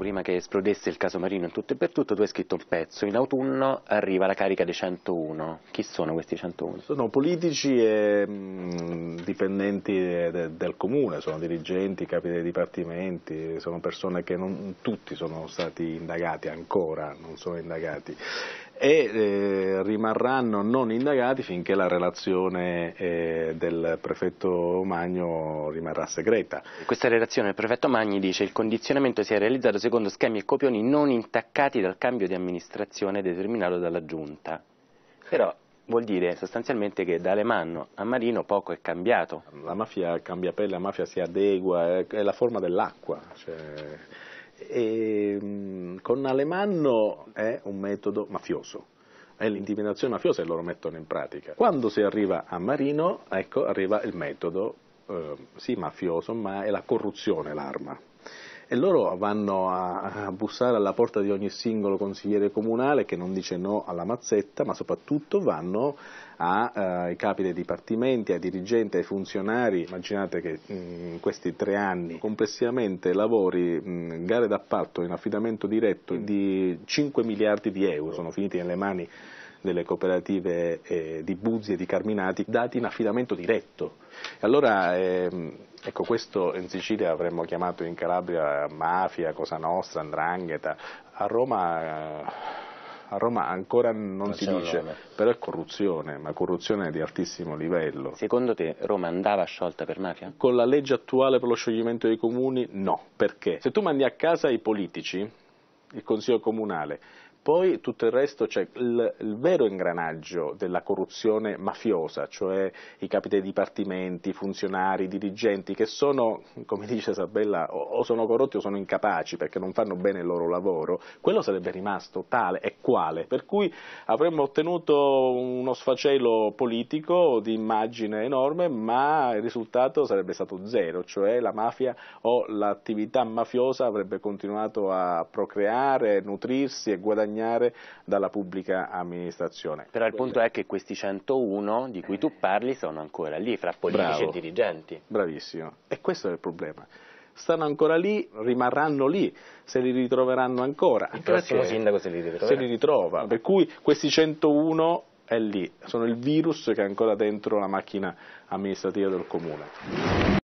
prima che esplodesse il caso Marino in tutto e per tutto, tu hai scritto un pezzo. In autunno arriva la carica dei 101. Chi sono questi 101? Sono politici e mh, dipendenti de, de, del comune, sono dirigenti, capi dei dipartimenti, sono persone che non tutti sono stati indagati ancora, non sono indagati e eh, rimarranno non indagati finché la relazione eh, del prefetto Magno rimarrà segreta. Questa relazione del prefetto Magni dice che il condizionamento si è realizzato secondo schemi e copioni non intaccati dal cambio di amministrazione determinato dalla giunta. Però vuol dire sostanzialmente che da Alemanno a Marino poco è cambiato. La mafia cambia pelle, la mafia si adegua, è la forma dell'acqua. Cioè e, ehm, con Alemanno è un metodo mafioso, è l'intimidazione mafiosa e loro mettono in pratica. Quando si arriva a Marino, ecco, arriva il metodo, eh, sì mafioso, ma è la corruzione l'arma e loro vanno a, a bussare alla porta di ogni singolo consigliere comunale che non dice no alla mazzetta, ma soprattutto vanno ai eh, capi dei dipartimenti, ai dirigenti, ai funzionari. Immaginate che in mm, questi tre anni complessivamente lavori, mh, mm, gare d'appalto in affidamento diretto di 5 miliardi di euro sono finiti nelle mani delle cooperative eh, di Buzzi e di Carminati dati in affidamento diretto. Allora, ehm, ecco, questo in Sicilia avremmo chiamato in Calabria mafia, cosa nostra, andrangheta, a Roma... Eh, a Roma ancora non, non si dice, però è corruzione, ma corruzione di altissimo livello. Secondo te Roma andava sciolta per mafia? Con la legge attuale per lo scioglimento dei comuni no, perché se tu mandi a casa i politici, il consiglio comunale poi tutto il resto c'è cioè il, il, vero ingranaggio della corruzione mafiosa, cioè i capi dei dipartimenti, i funzionari, i dirigenti che sono, come dice Isabella, o, o sono corrotti o sono incapaci perché non fanno bene il loro lavoro, quello sarebbe rimasto tale e quale, per cui avremmo ottenuto uno sfacelo politico di immagine enorme, ma il risultato sarebbe stato zero, cioè la mafia o l'attività mafiosa avrebbe continuato a procreare, nutrirsi e guadagnare guadagnare dalla pubblica amministrazione. Però il punto è che questi 101 di cui tu parli sono ancora lì, fra politici Bravo. e dirigenti. Bravissimo, e questo è il problema stanno ancora lì, rimarranno lì, se li ritroveranno ancora. Il prossimo sindaco se li ritrova. Se li ritrova, per cui questi 101 è lì, sono il virus che è ancora dentro la macchina amministrativa del comune.